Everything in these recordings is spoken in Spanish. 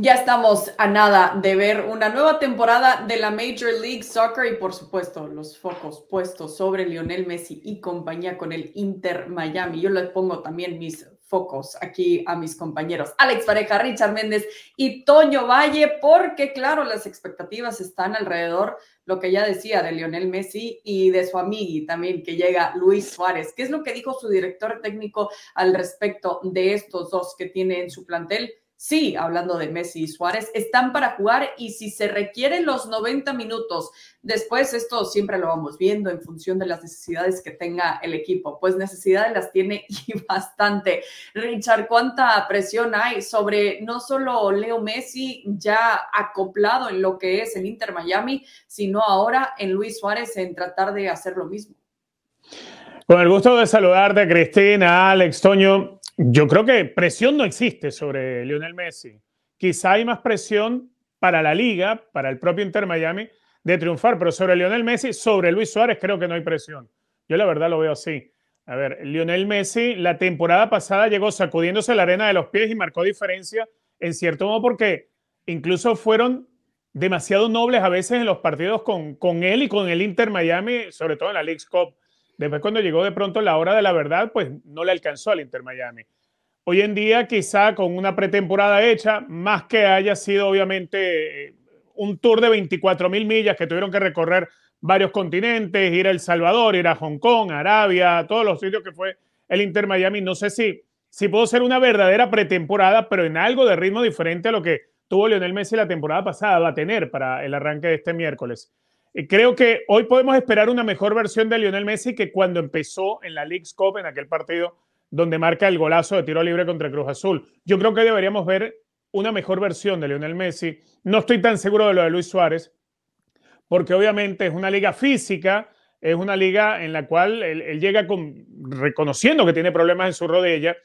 Ya estamos a nada de ver una nueva temporada de la Major League Soccer y por supuesto los focos puestos sobre Lionel Messi y compañía con el Inter Miami. Yo les pongo también mis focos aquí a mis compañeros Alex Pareja, Richard Méndez y Toño Valle, porque claro, las expectativas están alrededor, lo que ya decía, de Lionel Messi y de su amigo también, que llega Luis Suárez. ¿Qué es lo que dijo su director técnico al respecto de estos dos que tiene en su plantel? sí, hablando de Messi y Suárez, están para jugar y si se requieren los 90 minutos, después esto siempre lo vamos viendo en función de las necesidades que tenga el equipo, pues necesidades las tiene y bastante. Richard, ¿cuánta presión hay sobre no solo Leo Messi ya acoplado en lo que es el Inter Miami, sino ahora en Luis Suárez en tratar de hacer lo mismo? Con el gusto de saludarte, Cristina, Alex, Toño. Yo creo que presión no existe sobre Lionel Messi. Quizá hay más presión para la liga, para el propio Inter Miami, de triunfar, pero sobre Lionel Messi, sobre Luis Suárez creo que no hay presión. Yo la verdad lo veo así. A ver, Lionel Messi la temporada pasada llegó sacudiéndose la arena de los pies y marcó diferencia en cierto modo porque incluso fueron demasiado nobles a veces en los partidos con, él y con el Inter Miami, sobre todo en la League Cup. Después cuando llegó de pronto la hora de la verdad, pues no le alcanzó al Inter Miami. Hoy en día quizá con una pretemporada hecha, más que haya sido obviamente eh, un tour de 24.000 mil millas que tuvieron que recorrer varios continentes, ir a El Salvador, ir a Hong Kong, Arabia, todos los sitios que fue el Inter Miami. No sé si, si pudo ser una verdadera pretemporada, pero en algo de ritmo diferente a lo que tuvo Lionel Messi la temporada pasada, va a tener para el arranque de este miércoles. Eh, creo que hoy podemos esperar una mejor versión de Lionel Messi que cuando empezó en la League's Cup, en aquel partido donde marca el golazo de tiro libre contra Cruz Azul. Yo creo que deberíamos ver una mejor versión de Lionel Messi. No estoy tan seguro de lo de Luis Suárez, porque obviamente es una liga física, es una liga en la cual él, llega con, reconociendo que tiene problemas en su rodilla,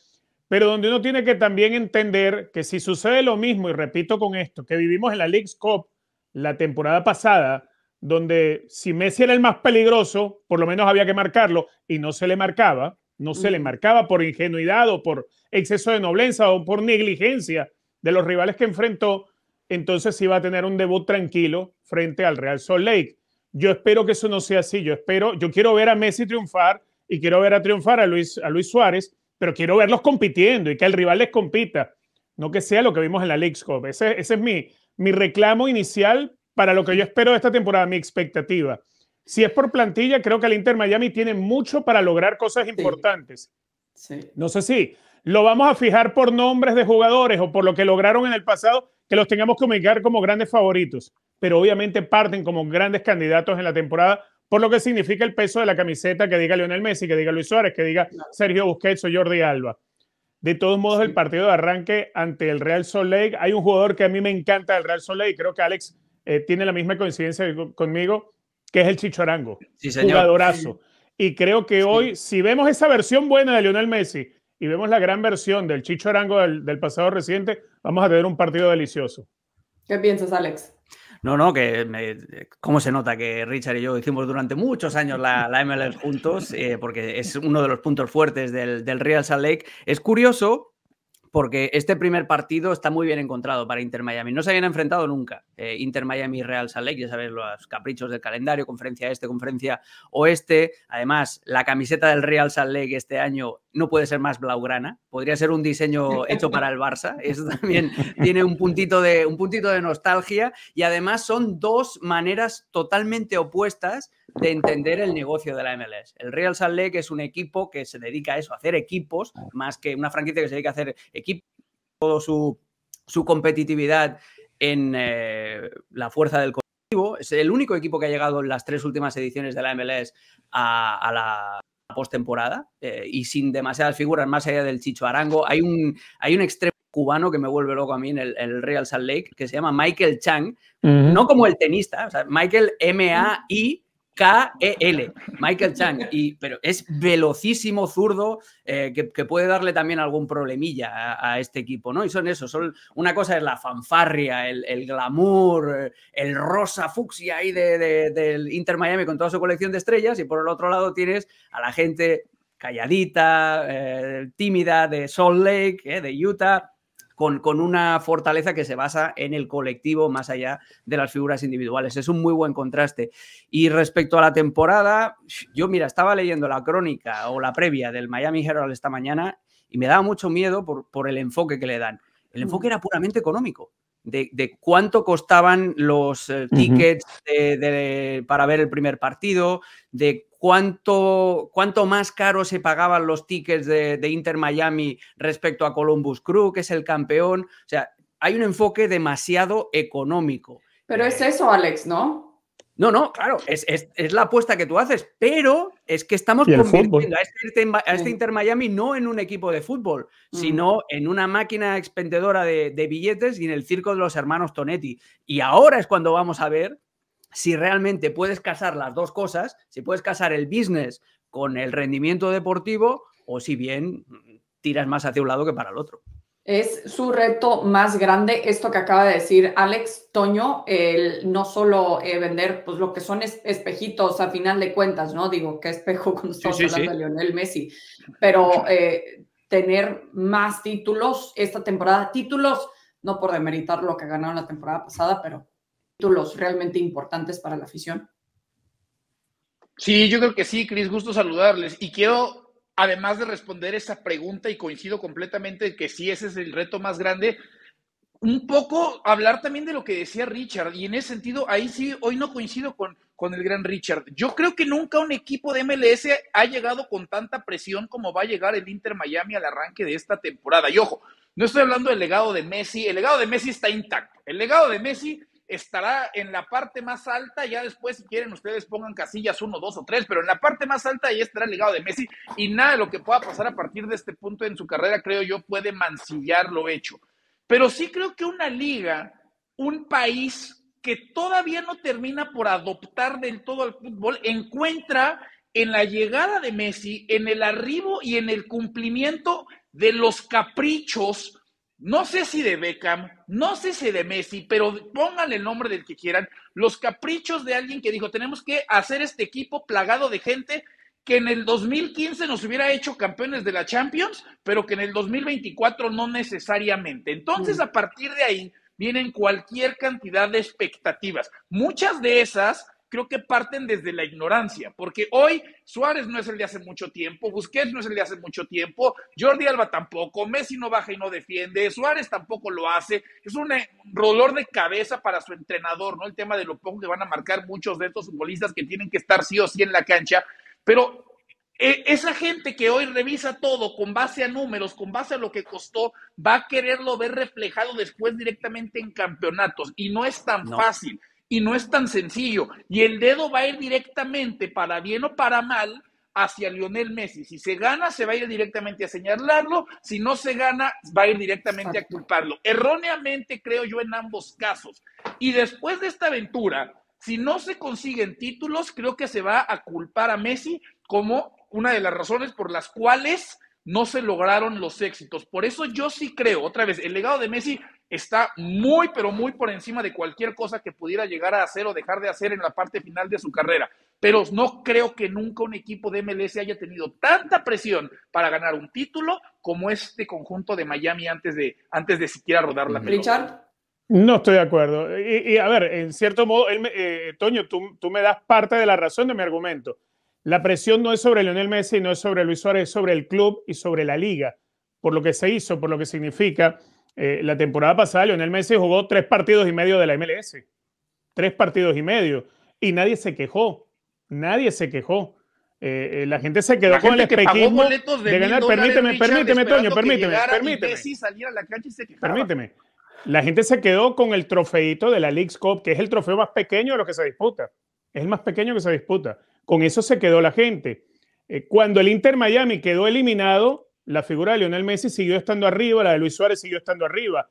pero donde uno tiene que también entender que si sucede lo mismo, y repito con esto, que vivimos en la League's Cup la temporada pasada, donde si Messi era el más peligroso, por lo menos había que marcarlo y no se le marcaba, no se le marcaba por ingenuidad o por exceso de nobleza o por negligencia de los rivales que enfrentó, entonces iba a tener un debut tranquilo frente al Real Salt Lake. Yo espero que eso no sea así, yo espero, yo quiero ver a Messi triunfar y quiero ver a triunfar a Luis, a Luis Suárez, pero quiero verlos compitiendo y que el rival les compita, no que sea lo que vimos en la League Cup. Ese, ese es mi, mi reclamo inicial para lo que yo espero de esta temporada, mi expectativa. Si es por plantilla, creo que el Inter Miami tiene mucho para lograr cosas importantes. No sé si lo vamos a fijar por nombres de jugadores o por lo que lograron en el pasado, que los tengamos que ubicar como grandes favoritos, pero obviamente parten como grandes candidatos en la temporada, por lo que significa el peso de la camiseta que diga Lionel Messi, que diga Luis Suárez, que diga Sergio Busquets o Jordi Alba. De todos modos, el partido de arranque ante el Real Salt Lake, hay un jugador que a mí me encanta del Real Salt Lake, creo que Alex eh, tiene la misma coincidencia conmigo, que es el Chichorango. Sí, señor. Jugadorazo. Y creo que hoy, si vemos esa versión buena de Lionel Messi y vemos la gran versión del Chichorango del, pasado reciente, vamos a tener un partido delicioso. ¿Qué piensas, Alex? No, no, que me, cómo se nota que Richard y yo hicimos durante muchos años la, la juntos, eh, porque es uno de los puntos fuertes del, del Real Salt Lake. Es curioso porque este primer partido está muy bien encontrado para Inter Miami. No se habían enfrentado nunca eh, Inter Miami y Real Salt Lake, ya sabéis los caprichos del calendario, conferencia este, conferencia oeste. Además, la camiseta del Real Salt Lake este año no puede ser más blaugrana, podría ser un diseño hecho para el Barça. Eso también tiene un puntito de, un puntito de nostalgia y además son dos maneras totalmente opuestas de entender el negocio de la MLS. El Real Salt Lake es un equipo que se dedica a eso, a hacer equipos, más que una franquicia que se dedica a hacer equipos equipo, toda su, competitividad en eh, la fuerza del colectivo. Es el único equipo que ha llegado en las tres últimas ediciones de la MLS a, la postemporada eh, y sin demasiadas figuras más allá del Chicho Arango. Hay un, hay un extremo cubano que me vuelve loco a mí en el, Real Salt Lake que se llama Michael Chang, no como el tenista, Michael M-A-I k e l Michael Chang. Y, pero es velocísimo, zurdo, eh, que, puede darle también algún problemilla a, este equipo, ¿no? Y son eso, son, una cosa es la fanfarria, el, glamour, el rosa fucsia ahí del Inter Miami con toda su colección de estrellas, y por el otro lado tienes a la gente calladita, eh, tímida de Salt Lake, eh, de Utah con, una fortaleza que se basa en el colectivo más allá de las figuras individuales. Es un muy buen contraste. Y respecto a la temporada, yo mira, estaba leyendo la crónica o la previa del Miami Herald esta mañana y me daba mucho miedo por, el enfoque que le dan. El mm. enfoque era puramente económico. De, cuánto costaban los eh, tickets para ver el primer partido, de cuánto, más caro se pagaban los tickets de, Inter Miami respecto a Columbus Crew, que es el campeón. O sea, hay un enfoque demasiado económico. Pero es eh, eso, Alex, ¿no? No, no, claro, es, la apuesta que tú haces, pero es que estamos convirtiendo a este, este Inter Miami no en un equipo de fútbol, mm. sino en una máquina expendedora de, billetes y en el circo de los hermanos Tonetti. Y ahora es cuando vamos a ver si realmente puedes casar las dos cosas, si puedes casar el business con el rendimiento deportivo o si bien mm, tiras más hacia un lado que para el otro. Es su reto más grande esto que acaba de decir Alex Toño, el no solo eh, vender pues lo que son espejitos a final de cuentas, ¿no? Digo, qué espejo cuando estamos de Lionel Messi, pero eh, tener más títulos esta temporada, títulos, no por demeritar lo que ganaron la temporada pasada, pero títulos realmente importantes para la afición. Sí, yo creo que sí, Cris, gusto saludarles. Y quiero, además de responder esa pregunta, y coincido completamente que sí, ese es el reto más grande, un poco hablar también de lo que decía Richard. Y en ese sentido, ahí sí, hoy no coincido con, con el gran Richard. Yo creo que nunca un equipo de MLS ha llegado con tanta presión como va a llegar el Inter Miami al arranque de esta temporada. Y ojo, no estoy hablando del legado de Messi, el legado de Messi está intacto. El legado de Messi estará en la parte más alta, ya después si quieren ustedes pongan casillas uno, dos o tres, pero en la parte más alta ahí estará ligado de Messi y nada de lo que pueda pasar a partir de este punto en su carrera, creo yo, puede mancillar lo hecho. Pero sí creo que una liga, un país que todavía no termina por adoptar del todo al fútbol, encuentra en la llegada de Messi, en el arribo y en el cumplimiento de los caprichos, no sé si de Beckham, no sé si de Messi, pero pongan el nombre del que quieran, los caprichos de alguien que dijo, tenemos que hacer este equipo plagado de gente que en el 2015 nos hubiera hecho campeones de la Champions, pero que en el 2024 no necesariamente. Entonces, mm. a partir de ahí vienen cualquier cantidad de expectativas. Muchas de esas creo que parten desde la ignorancia, porque hoy Suárez no es el de hace mucho tiempo, Busquets no es el de hace mucho tiempo, Jordi Alba tampoco, Messi no baja y no defiende, Suárez tampoco lo hace, es un dolor eh, de cabeza para su entrenador, ¿no? El tema de lo poco que van a marcar muchos de estos futbolistas que tienen que estar sí o sí en la cancha, pero eh, esa gente que hoy revisa todo con base a números, con base a lo que costó, va a quererlo ver reflejado después directamente en campeonatos y no es tan fácil y no es tan sencillo. Y el dedo va a ir directamente, para bien o para mal, hacia Lionel Messi. Si se gana, se va a ir directamente a señalarlo. Si no se gana, va a ir directamente a culparlo. Erróneamente creo yo en ambos casos. Y después de esta aventura, si no se consiguen títulos, creo que se va a culpar a Messi como una de las razones por las cuales no se lograron los éxitos. Por eso yo sí creo, otra vez, el legado de Messi está muy, pero muy por encima de cualquier cosa que pudiera llegar a hacer o dejar de hacer en la parte final de su carrera. Pero no creo que nunca un equipo de MLS haya tenido tanta presión para ganar un título como este conjunto de Miami antes de, antes de siquiera rodar la pelota. Richard. No estoy de acuerdo. Y, a ver, en cierto modo, eh, Toño, tú, tú me das parte de la razón de mi argumento. La presión no es sobre Lionel Messi, no es sobre Luis Suárez, es sobre el club y sobre la liga, por lo que se hizo, por lo que significa. Eh, la temporada pasada Lionel Messi jugó tres partidos y medio de la MLS. Tres partidos y medio. Y nadie se quejó. Nadie se quejó. Eh, eh, la gente se quedó con el espejismo de, ganar. Permíteme, permíteme, Toño, permíteme, permíteme. la cancha gente se quedó con el trofeito de la League's Cup, que es el trofeo más pequeño de lo que se disputa. Es el más pequeño que se disputa. Con eso se quedó la gente. cuando el Inter Miami quedó eliminado la figura de Lionel Messi siguió estando arriba, la de Luis Suárez siguió estando arriba.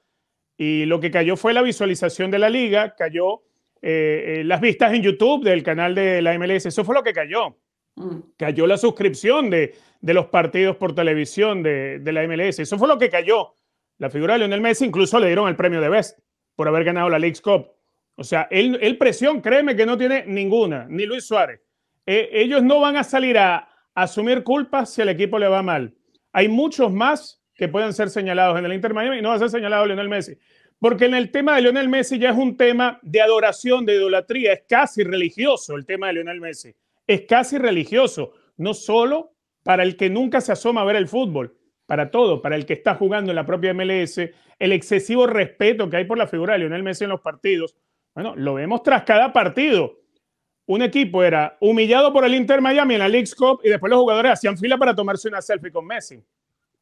Y lo que cayó fue la visualización de la liga, cayó eh, eh, las vistas en YouTube del canal de la MLS, eso fue lo que cayó. Mm. Cayó la suscripción de, los partidos por televisión de, la MLS, eso fue lo que cayó. La figura de Lionel Messi incluso le dieron el premio de Best por haber ganado la League's Cup. O sea, él, presión, créeme que no tiene ninguna, ni Luis Suárez. E, ellos no van a salir a, asumir culpas si el equipo le va mal hay muchos más que pueden ser señalados en el Inter Miami y no va a ser señalado Lionel Messi. Porque en el tema de Lionel Messi ya es un tema de adoración, de idolatría, es casi religioso el tema de Lionel Messi. Es casi religioso, no solo para el que nunca se asoma a ver el fútbol, para todo, para el que está jugando en la propia MLS, el excesivo respeto que hay por la figura de Lionel Messi en los partidos. Bueno, lo vemos tras cada partido un equipo era humillado por el Inter Miami en la League Cup y después los jugadores hacían fila para tomarse una selfie con Messi.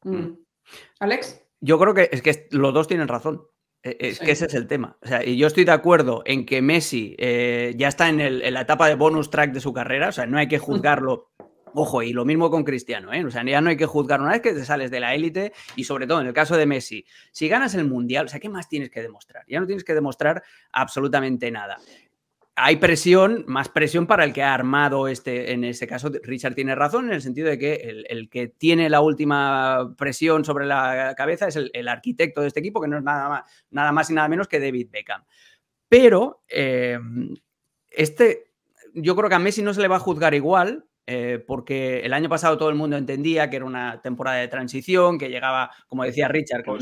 Mm. Mm. Alex. Yo creo que es que los dos tienen razón. Eh, es que ese es el tema. O sea, y yo estoy de acuerdo en que Messi eh, ya está en, la etapa de bonus track de su carrera. O sea, no hay que juzgarlo. Ojo, y lo mismo con Cristiano, ¿eh? O sea, ya no hay que juzgar una vez que te sales de la élite y sobre todo en el caso de Messi, si ganas el Mundial, o sea, ¿qué más tienes que demostrar? Ya no tienes que demostrar absolutamente nada hay presión, más presión para el que ha armado este, en ese caso, Richard tiene razón en el sentido de que el, que tiene la última presión sobre la cabeza es el, arquitecto de este equipo, que no es nada más, nada más y nada menos que David Beckham. Pero em, este, yo creo que a Messi no se le va a juzgar igual eh, porque el año pasado todo el mundo entendía que era una temporada de transición, que llegaba, como decía Richard, con,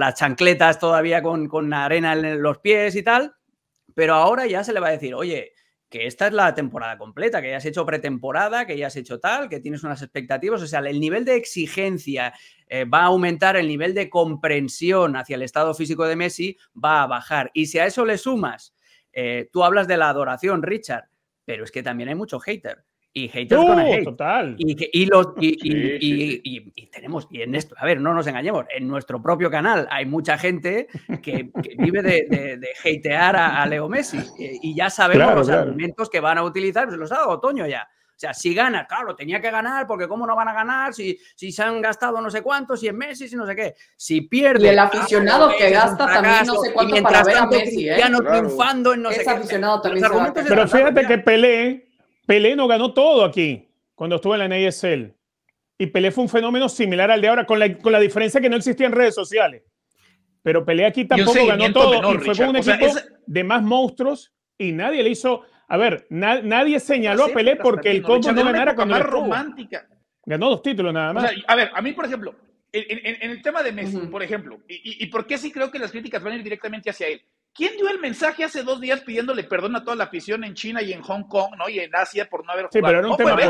las chancletas todavía, con, con arena en los pies y tal. Pero ahora ya se le va a decir, oye, que esta es la temporada completa, que ya has hecho pretemporada, que ya has hecho tal, que tienes unas expectativas. O sea, el nivel de exigencia eh, va a aumentar, el nivel de comprensión hacia el estado físico de Messi va a bajar. Y si a eso le sumas, eh, tú hablas de la adoración, Richard, pero es que también hay mucho hater y haters con el hate. Total. Y, y, tenemos, y en esto, a ver, no nos engañemos, en nuestro propio canal hay mucha gente que, vive de, de, hatear a, Leo Messi eh, y ya sabemos los argumentos que van a utilizar, pues Se los ha dado Otoño ya. O sea, si gana, claro, tenía que ganar, porque ¿cómo no van a ganar si, si se han gastado no sé cuántos, si en Messi, si no sé qué? Si pierde. Y el aficionado que gasta también no sé cuánto para ver a Messi, ¿eh? triunfando en no es sé aficionado también. pero fíjate que Pelé Pelé no ganó todo aquí cuando estuvo en la NASL. Y Pelé fue un fenómeno similar al de ahora, con la, diferencia que no existía en redes sociales. Pero Pelé aquí tampoco ganó todo. y fue con un equipo de más monstruos y nadie le hizo. A ver, nadie señaló a Pelé porque el combo no, ganara cuando. Más romántica. Ganó dos títulos nada más. a ver, a mí, por ejemplo, en, el tema de Messi, por ejemplo, y, y, por qué sí creo que las críticas van a ir directamente hacia él. ¿Quién dio el mensaje hace dos días pidiéndole perdón a toda la afición en China y en Hong Kong, ¿no? Y en Asia por no haber jugado. Sí, pero era un tema pues,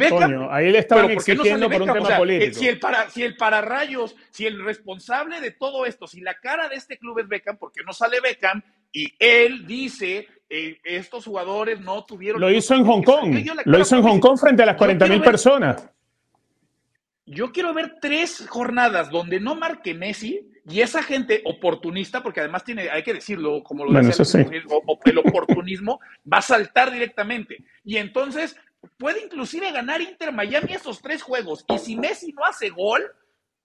político. ahí le estaban exigiendo por un tema político. Si el, para, si pararrayos, si el responsable de todo esto, si la cara de este club es Beckham, porque no sale Beckham y él dice eh, estos jugadores no tuvieron. Lo hizo en Hong Kong. Lo hizo en Hong Kong frente a las 40 mil personas. Yo quiero ver tres jornadas donde no marque Messi y esa gente oportunista, porque además tiene, hay que decirlo, como lo el oportunismo va a saltar directamente. Y entonces puede inclusive ganar Inter Miami esos tres juegos. Y si Messi no hace gol,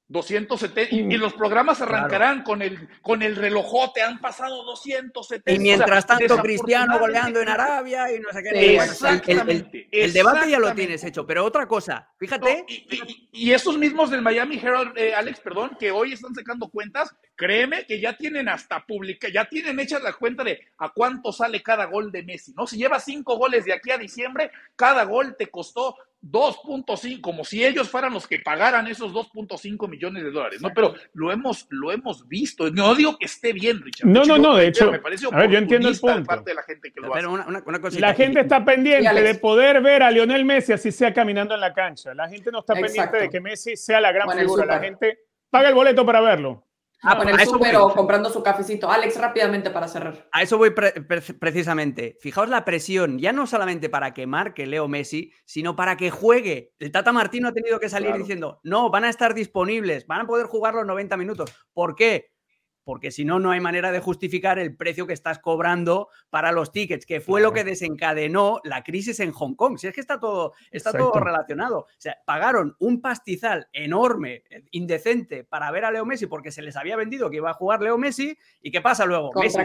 270 y, los programas arrancarán con el con el relojote, han pasado 270. Y mientras tanto Cristiano goleando en Arabia y no sé qué. Exactamente, el, debate ya lo tienes hecho, pero otra cosa, fíjate. y, esos mismos del Miami Herald, eh, Alex, perdón, que hoy están sacando cuentas, créeme que ya tienen hasta pública, ya tienen hecha la cuenta de a cuánto sale cada gol de Messi, ¿no? Si lleva cinco goles de aquí a diciembre, cada gol te costó 2.5, como si ellos fueran los que pagaran esos 2.5 millones de dólares, ¿no? Pero lo hemos, lo hemos visto. No digo que esté bien, Richard. No, no, no, de hecho. yo entiendo el punto. la gente está pendiente de poder ver a Lionel Messi así sea caminando en la cancha. La gente no está pendiente de que Messi sea la gran figura. La gente paga el boleto para verlo. Ah, con pues el súper o comprando su cafecito. Alex, rápidamente para cerrar. A eso voy precisamente. Fijaos la presión, ya no solamente para que marque Leo Messi, sino para que juegue. El Tata Martino ha tenido que salir diciendo, no, van a estar disponibles, van a poder jugar los 90 minutos. ¿Por qué? porque si no, no hay manera de justificar el precio que estás cobrando para los tickets, que fue lo que desencadenó la crisis en Hong Kong. Si es que está todo, está todo relacionado. O sea, pagaron un pastizal enorme, indecente, para ver a Leo Messi porque se les había vendido que iba a jugar Leo Messi. ¿Y qué pasa luego? Messi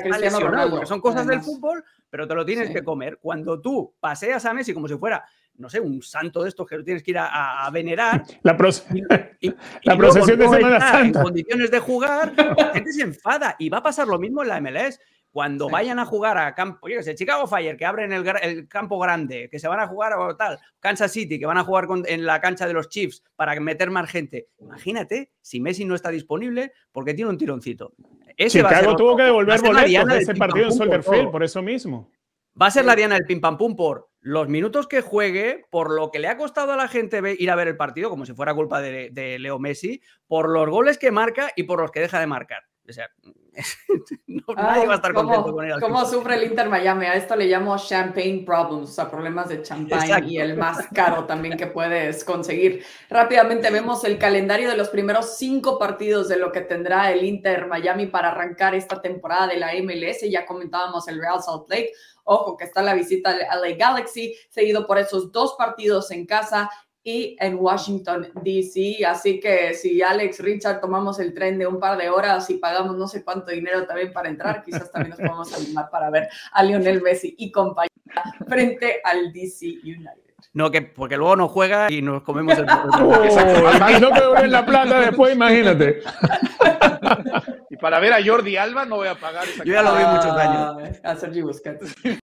son cosas del fútbol, pero te lo tienes que comer. Cuando tú paseas a Messi como si fuera no sé, un santo de estos que tienes que ir a, venerar. La, procesión de Semana Santa. En condiciones de jugar, la gente se enfada y va a pasar lo mismo en la MLS. Cuando vayan a jugar a campo, yo qué sé, Chicago Fire, que abren el, campo grande, que se van a jugar a tal, Kansas City, que van a jugar en la cancha de los Chiefs para meter más gente. Imagínate si Messi no está disponible porque tiene un tironcito. Ese Chicago tuvo que devolver boletos de ese partido en Soldier Field, por eso mismo. Va a ser la Diana del pim pam pum por los minutos que juegue, por lo que le ha costado a la gente ir a ver el partido, como si fuera culpa de, Leo Messi, por los goles que marca y por los que deja de marcar. O sea, no, va a estar contento con él. ¿Cómo sufre el Inter Miami? A esto le llamo champagne problems, o sea, problemas de champagne y el más caro también que puedes conseguir. Rápidamente vemos el calendario de los primeros cinco partidos de lo que tendrá el Inter Miami para arrancar esta temporada de la MLS. Ya comentábamos el Real Salt Lake Ojo, que está la visita a LA Galaxy, seguido por esos dos partidos en casa y en Washington, D.C. Así que si Alex, Richard, tomamos el tren de un par de horas y pagamos no sé cuánto dinero también para entrar, quizás también nos podemos animar para ver a Lionel Messi y compañía frente al D.C. United. No, que porque luego nos juega y nos comemos el. no puedo oh, ver la plata después, imagínate. y para ver a Jordi Alba no voy a pagar esa Yo ya lo vi muchos años. A Sergi Busquets.